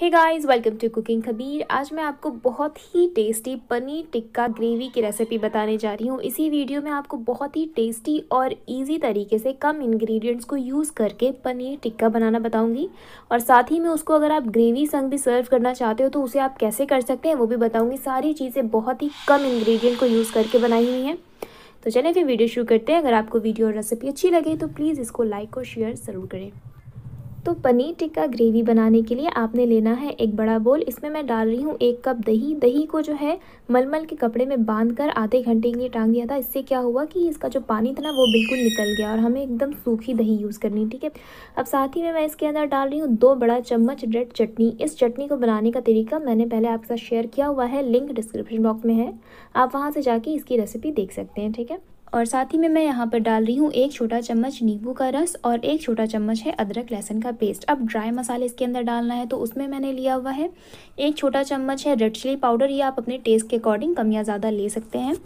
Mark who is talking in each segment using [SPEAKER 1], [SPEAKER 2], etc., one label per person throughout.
[SPEAKER 1] है guys welcome to cooking Khabir आज मैं आपको बहुत ही टेस्टी पनीर टिक्का ग्रेवी की रेसिपी बताने जा रही हूँ इसी वीडियो में आपको बहुत ही टेस्टी और इजी तरीके से कम इंग्रेडिएंट्स को यूज़ करके पनीर टिक्का बनाना बताऊँगी और साथ ही में उसको अगर आप ग्रेवी संग भी सर्व करना चाहते हो तो उसे आप कैसे कर सकते हैं वो भी बताऊँगी सारी चीज़ें बहुत ही कम इन्ग्रीडियंट को यूज़ करके बनाई हुई हैं तो चले फिर वीडियो शुरू करते हैं अगर आपको वीडियो और रेसिपी अच्छी लगे तो प्लीज़ इसको लाइक और शेयर ज़रूर करें तो पनीर टिक्का ग्रेवी बनाने के लिए आपने लेना है एक बड़ा बोल इसमें मैं डाल रही हूँ एक कप दही दही को जो है मलमल के कपड़े में बांध कर आधे घंटे के लिए टांग दिया था इससे क्या हुआ कि इसका जो पानी था ना वो बिल्कुल निकल गया और हमें एकदम सूखी दही यूज़ करनी ठीक है अब साथ ही में मैं इसके अंदर डाल रही हूँ दो बड़ा चम्मच रेड चटनी इस चटनी को बनाने का तरीका मैंने पहले आपके साथ शेयर किया हुआ है लिंक डिस्क्रिप्शन बॉक्स में है आप वहाँ से जाके इसकी रेसिपी देख सकते हैं ठीक है और साथ ही में मैं यहाँ पर डाल रही हूँ एक छोटा चम्मच नींबू का रस और एक छोटा चम्मच है अदरक लहसुन का पेस्ट अब ड्राई मसाले इसके अंदर डालना है तो उसमें मैंने लिया हुआ है एक छोटा चम्मच है रेड चिली पाउडर ये आप अपने टेस्ट के अकॉर्डिंग कम या ज़्यादा ले सकते हैं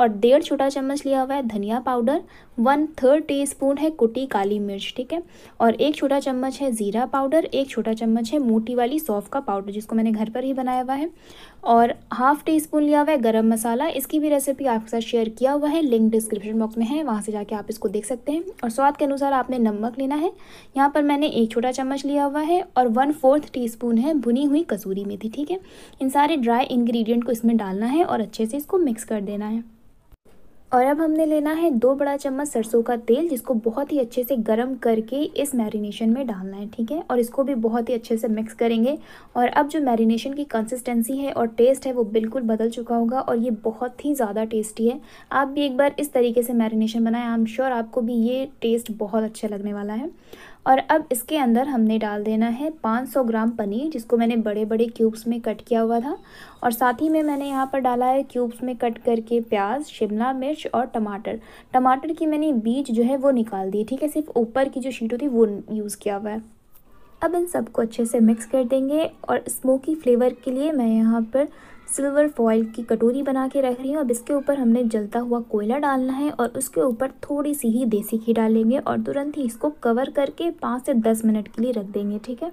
[SPEAKER 1] और डेढ़ छोटा चम्मच लिया हुआ है धनिया powder one third teaspoon है कुटी काली मिर्च ठीक है और एक छोटा चम्मच है ज़ीरा पाउडर एक छोटा चम्मच है मोटी वाली सौफ़ का पाउडर जिसको मैंने घर पर ही बनाया हुआ है और हाफ टी स्पून लिया हुआ है गरम मसाला इसकी भी रेसिपी आपके साथ शेयर किया हुआ है लिंक डिस्क्रिप्शन बॉक्स में है वहाँ से जाके आप इसको देख सकते हैं और स्वाद के अनुसार आपने नमक लेना है यहाँ पर मैंने एक छोटा चम्मच लिया हुआ है और वन फोर्थ टी स्पून है भुनी हुई कसूरी मेथी ठीक है इन सारे ड्राई इन्ग्रीडियंट को इसमें डालना है और अच्छे से इसको मिक्स कर देना है और अब हमने लेना है दो बड़ा चम्मच सरसों का तेल जिसको बहुत ही अच्छे से गर्म करके इस मैरिनेशन में डालना है ठीक है और इसको भी बहुत ही अच्छे से मिक्स करेंगे और अब जो मैरिनेशन की कंसिस्टेंसी है और टेस्ट है वो बिल्कुल बदल चुका होगा और ये बहुत ही ज़्यादा टेस्टी है आप भी एक बार इस तरीके से मैरिनेशन बनाएं आई एम श्योर आपको भी ये टेस्ट बहुत अच्छा लगने वाला है और अब इसके अंदर हमने डाल देना है 500 ग्राम पनीर जिसको मैंने बड़े बड़े क्यूब्स में कट किया हुआ था और साथ ही में मैंने यहाँ पर डाला है क्यूब्स में कट करके प्याज शिमला मिर्च मिर्च और टमाटर टमाटर की मैंने बीज जो है वो निकाल दिए ठीक है सिर्फ ऊपर की जो शीट होती है वो यूज़ किया हुआ है अब इन सबको अच्छे से मिक्स कर देंगे और स्मोकी फ्लेवर के लिए मैं यहाँ पर सिल्वर फॉइल की कटोरी बना के रख रही हूँ अब इसके ऊपर हमने जलता हुआ कोयला डालना है और उसके ऊपर थोड़ी सी ही देसी घी डालेंगे और तुरंत ही इसको कवर करके पाँच से दस मिनट के लिए रख देंगे ठीक है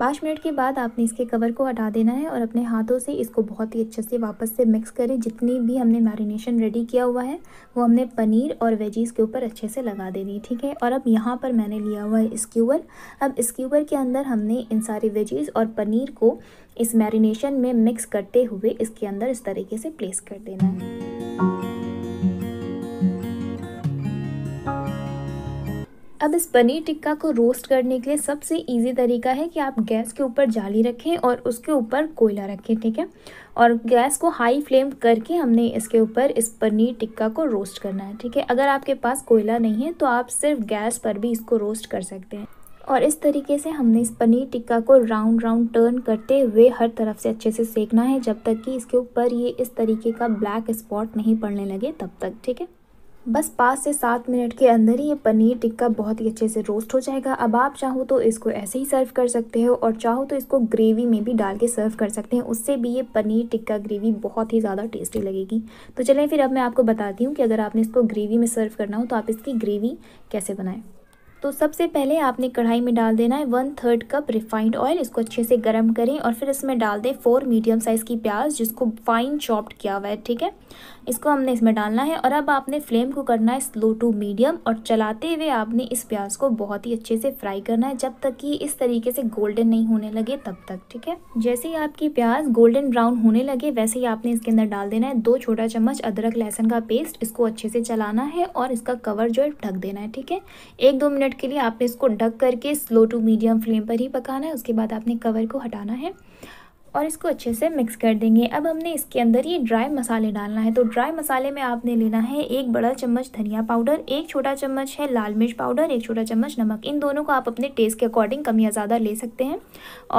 [SPEAKER 1] पाँच मिनट के बाद आपने इसके कवर को हटा देना है और अपने हाथों से इसको बहुत ही अच्छे से वापस से मिक्स करें जितनी भी हमने मैरिनेशन रेडी किया हुआ है वो हमने पनीर और वेजीज़ के ऊपर अच्छे से लगा देनी है ठीक है और अब यहाँ पर मैंने लिया हुआ है स्क्यूबर अब स्क्यूबर के अंदर हमने इन सारी वेजीज़ और पनीर को इस मैरिनेशन में मिक्स करते हुए इसके अंदर इस तरीके से प्लेस कर देना है अब इस पनीर टिक्का को रोस्ट करने के लिए सबसे इजी तरीका है कि आप गैस के ऊपर जाली रखें और उसके ऊपर कोयला रखें ठीक है और गैस को हाई फ्लेम करके हमने इसके ऊपर इस पनीर टिक्का को रोस्ट करना है ठीक है अगर आपके पास कोयला नहीं है तो आप सिर्फ गैस पर भी इसको रोस्ट कर सकते हैं और इस तरीके से हमने इस पनीर टिक्का को राउंड राउंड टर्न करते हुए हर तरफ से अच्छे से सेकना है जब तक कि इसके ऊपर ये इस तरीके का ब्लैक स्पॉट नहीं पड़ने लगे तब तक ठीक है बस पाँच से सात मिनट के अंदर ही ये पनीर टिक्का बहुत ही अच्छे से रोस्ट हो जाएगा अब आप चाहो तो इसको ऐसे ही सर्व कर सकते हो और चाहो तो इसको ग्रेवी में भी डाल के सर्व कर सकते हैं उससे भी ये पनीर टिक्का ग्रेवी बहुत ही ज़्यादा टेस्टी लगेगी तो चलें फिर अब मैं आपको बताती हूँ कि अगर आपने इसको ग्रेवी में सर्व करना हो तो आप इसकी ग्रेवी कैसे बनाएँ तो सबसे पहले आपने कढ़ाई में डाल देना है one third cup refined oil इसको अच्छे से गर्म करें और फिर इसमें डाल दें फोर मीडियम साइज़ की प्याज जिसको फाइन चॉप्ड किया हुआ है ठीक है इसको हमने इसमें डालना है और अब आपने फ्लेम को करना है स्लो टू मीडियम और चलाते हुए आपने इस प्याज को बहुत ही अच्छे से फ्राई करना है जब तक कि इस तरीके से गोल्डन नहीं होने लगे तब तक ठीक है जैसे ही आपकी प्याज गोल्डन ब्राउन होने लगे वैसे ही आपने इसके अंदर डाल देना है दो छोटा चम्मच अदरक लहसन का पेस्ट इसको अच्छे से चलाना है और इसका कवर जो है ढक देना है ठीक है एक दो मिनट मिनट के लिए आपने इसको ढक करके स्लो टू मीडियम फ्लेम पर ही पकाना है उसके बाद आपने कवर को हटाना है और इसको अच्छे से मिक्स कर देंगे अब हमने इसके अंदर ये ड्राई मसाले डालना है तो ड्राई मसाले में आपने लेना है एक बड़ा चम्मच धनिया पाउडर एक छोटा चम्मच है लाल मिर्च पाउडर एक छोटा चम्मच नमक इन दोनों को आप अपने टेस्ट के अकॉर्डिंग कम या ज़्यादा ले सकते हैं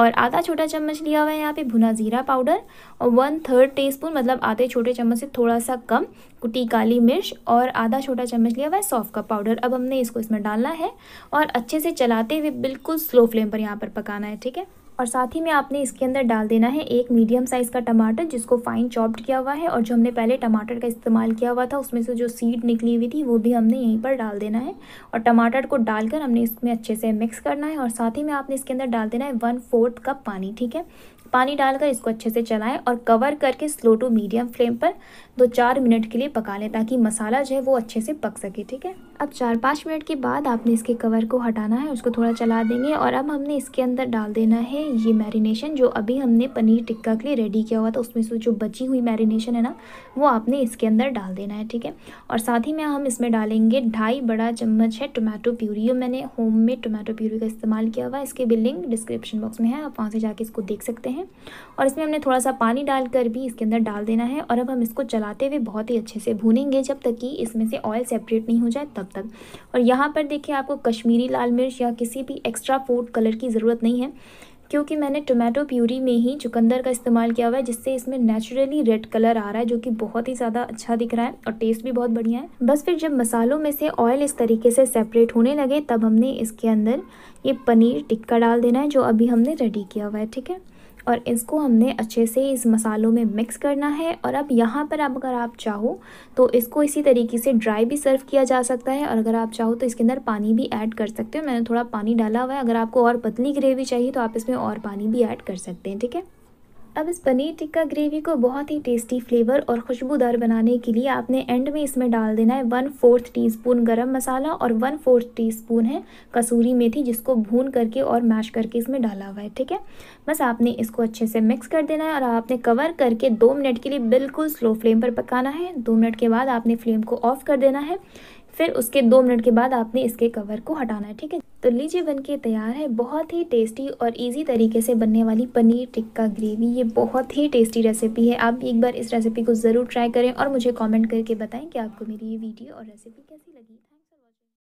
[SPEAKER 1] और आधा छोटा चम्मच लिया हुआ है यहाँ पर भुना ज़ीरा पाउडर और वन थर्ड टी स्पून मतलब आधे छोटे चम्मच से थोड़ा सा कम कुटी काली मिर्च और आधा छोटा चम्मच लिया हुआ है सौफ का पाउडर अब हमने इसको इसमें डालना है और अच्छे से चलाते हुए बिल्कुल स्लो फ्लेम पर यहाँ पर पकाना है ठीक है और साथ ही में आपने इसके अंदर डाल देना है एक मीडियम साइज़ का टमाटर जिसको फाइन चॉप्ड किया हुआ है और जो हमने पहले टमाटर का इस्तेमाल किया हुआ था उसमें से जो सीड निकली हुई थी वो भी हमने यहीं पर डाल देना है और टमाटर को डालकर हमने इसमें अच्छे से मिक्स करना है और साथ ही में आपने इसके अंदर डाल देना है वन फोर्थ कप पानी ठीक है पानी डालकर इसको अच्छे से चलाएं और कवर करके स्लो टू मीडियम फ्लेम पर दो चार मिनट के लिए पका लें ताकि मसाला जो है वो अच्छे से पक सके ठीक है अब चार पाँच मिनट के बाद आपने इसके कवर को हटाना है उसको थोड़ा चला देंगे और अब हमने इसके अंदर डाल देना है ये मैरिनेशन जो अभी हमने पनीर टिक्का के लिए रेडी किया हुआ था उसमें से जो बची हुई मैरिनेशन है ना वो आपने इसके अंदर डाल देना है ठीक है और साथ ही में हम इसमें डालेंगे ढाई बड़ा चम्मच है टोमेटो प्यूरी और मैंने होम मेड टोमेटो प्यूरी का इस्तेमाल किया हुआ इसकी लिंक डिस्क्रिप्शन बॉक्स में है आप वहाँ से जाके इसको देख सकते हैं हैं और इसमें हमने थोड़ा सा पानी डालकर भी इसके अंदर डाल देना है और अब हम इसको चलाते हुए बहुत ही अच्छे से भूनेंगे जब तक कि इसमें से ऑयल सेपरेट नहीं हो जाए तब तक और यहाँ पर देखिए आपको कश्मीरी लाल मिर्च या किसी भी एक्स्ट्रा फूड कलर की ज़रूरत नहीं है क्योंकि मैंने टोमेटो प्यूरी में ही चुकंदर का इस्तेमाल किया हुआ है जिससे इसमें नेचुरली रेड कलर आ रहा है जो कि बहुत ही ज़्यादा अच्छा दिख रहा है और टेस्ट भी बहुत बढ़िया है बस फिर जब मसालों में से ऑयल इस तरीके से सेपरेट होने लगे तब हमने इसके अंदर ये पनीर टिक्का डाल देना है जो अभी हमने रेडी किया हुआ है ठीक है और इसको हमने अच्छे से इस मसालों में मिक्स करना है और अब यहाँ पर अब अगर आप चाहो तो इसको इसी तरीके से ड्राई भी सर्व किया जा सकता है और अगर आप चाहो तो इसके अंदर पानी भी ऐड कर सकते हो मैंने थोड़ा पानी डाला हुआ है अगर आपको और पतली ग्रेवी चाहिए तो आप इसमें और पानी भी ऐड कर सकते हैं ठीक है अब इस पनीर टिक्का ग्रेवी को बहुत ही टेस्टी फ्लेवर और खुशबूदार बनाने के लिए आपने एंड में इसमें डाल देना है वन फोर्थ टी स्पून गर्म मसाला और वन फोर्थ टी स्पून है कसूरी मेथी जिसको भून करके और मैश करके इसमें डाला हुआ है ठीक है बस आपने इसको अच्छे से मिक्स कर देना है और आपने कवर करके दो मिनट के लिए बिल्कुल स्लो फ्लेम पर पकाना है दो मिनट के बाद आपने फ्लेम को ऑफ़ कर देना है फिर उसके दो मिनट के बाद आपने इसके कवर को हटाना है ठीक है तो लीजिए बन के तैयार है बहुत ही टेस्टी और इजी तरीके से बनने वाली पनीर टिक्का ग्रेवी ये बहुत ही टेस्टी रेसिपी है आप एक बार इस रेसिपी को ज़रूर ट्राई करें और मुझे कमेंट करके बताएं कि आपको मेरी ये वीडियो और रेसिपी कैसी लगी